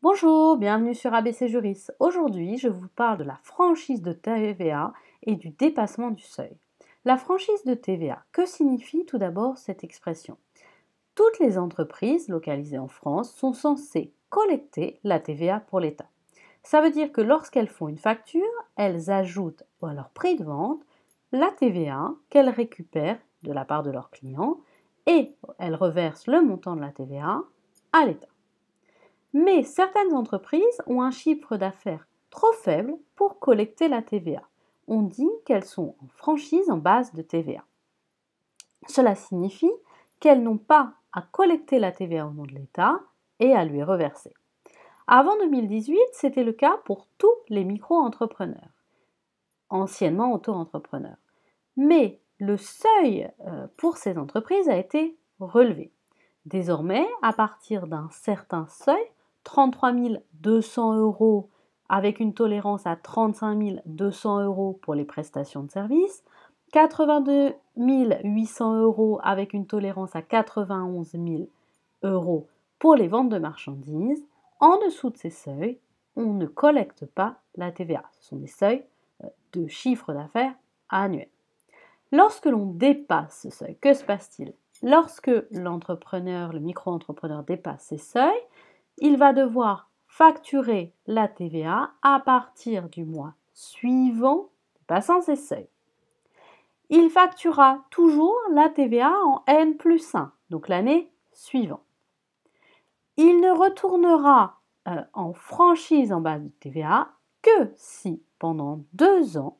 Bonjour, bienvenue sur ABC Juris. Aujourd'hui, je vous parle de la franchise de TVA et du dépassement du seuil. La franchise de TVA, que signifie tout d'abord cette expression Toutes les entreprises localisées en France sont censées collecter la TVA pour l'État. Ça veut dire que lorsqu'elles font une facture, elles ajoutent à leur prix de vente la TVA qu'elles récupèrent de la part de leurs clients et elles reversent le montant de la TVA à l'État. Mais certaines entreprises ont un chiffre d'affaires trop faible pour collecter la TVA. On dit qu'elles sont en franchise en base de TVA. Cela signifie qu'elles n'ont pas à collecter la TVA au nom de l'État et à lui reverser. Avant 2018, c'était le cas pour tous les micro-entrepreneurs, anciennement auto-entrepreneurs. Mais le seuil euh, pour ces entreprises a été relevé. Désormais, à partir d'un certain seuil, 33 200 euros avec une tolérance à 35 200 euros pour les prestations de services, 82 800 euros avec une tolérance à 91 000 euros pour les ventes de marchandises. En dessous de ces seuils, on ne collecte pas la TVA. Ce sont des seuils euh, de chiffre d'affaires annuel. Lorsque l'on dépasse ce seuil, que se passe-t-il Lorsque l'entrepreneur, le micro-entrepreneur dépasse ces seuils, il va devoir facturer la TVA à partir du mois suivant, passant ses seuils. Il facturera toujours la TVA en N plus 1, donc l'année suivante. Il ne retournera euh, en franchise en base de TVA que si pendant deux ans,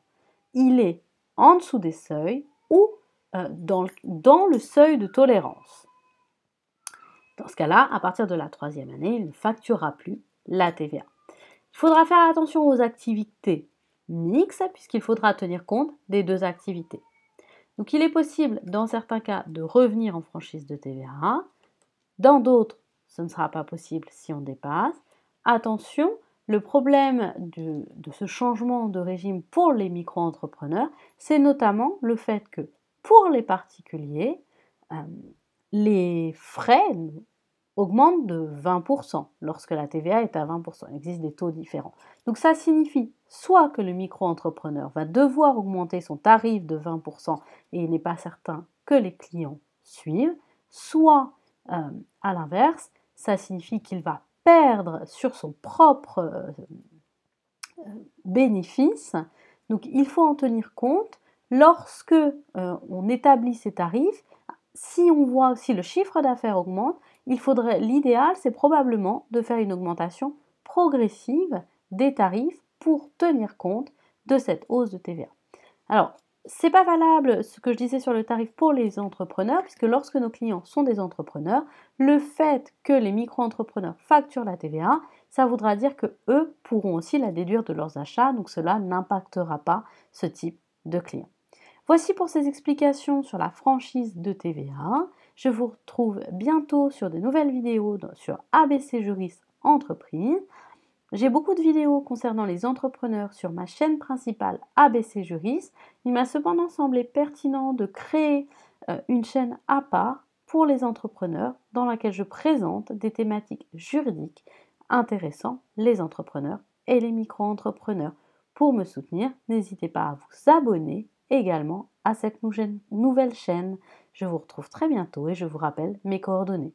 il est en dessous des seuils ou euh, dans le seuil de tolérance. Dans ce cas-là, à partir de la troisième année, il ne facturera plus la TVA. Il faudra faire attention aux activités mixtes puisqu'il faudra tenir compte des deux activités. Donc il est possible dans certains cas de revenir en franchise de TVA, dans d'autres ce ne sera pas possible si on dépasse. Attention, le problème de, ce changement de régime pour les micro-entrepreneurs, c'est notamment le fait que pour les particuliers, euh, les frais augmente de 20% lorsque la TVA est à 20%. Il existe des taux différents. Donc ça signifie soit que le micro-entrepreneur va devoir augmenter son tarif de 20% et il n'est pas certain que les clients suivent, soit euh, à l'inverse, ça signifie qu'il va perdre sur son propre euh, bénéfice. Donc il faut en tenir compte lorsque euh, on établit ces tarifs. Si on voit si le chiffre d'affaires augmente, il faudrait, l'idéal, c'est probablement de faire une augmentation progressive des tarifs pour tenir compte de cette hausse de TVA. Alors, c'est pas valable ce que je disais sur le tarif pour les entrepreneurs, puisque lorsque nos clients sont des entrepreneurs, le fait que les micro-entrepreneurs facturent la TVA, ça voudra dire que eux pourront aussi la déduire de leurs achats, donc cela n'impactera pas ce type de client. Voici pour ces explications sur la franchise de TVA. Je vous retrouve bientôt sur de nouvelles vidéos sur ABC Juris Entreprise. J'ai beaucoup de vidéos concernant les entrepreneurs sur ma chaîne principale ABC Juris. Il m'a cependant semblé pertinent de créer euh, une chaîne à part pour les entrepreneurs dans laquelle je présente des thématiques juridiques intéressant les entrepreneurs et les micro-entrepreneurs. Pour me soutenir, n'hésitez pas à vous abonner également à cette nouvelle chaîne. Je vous retrouve très bientôt et je vous rappelle mes coordonnées.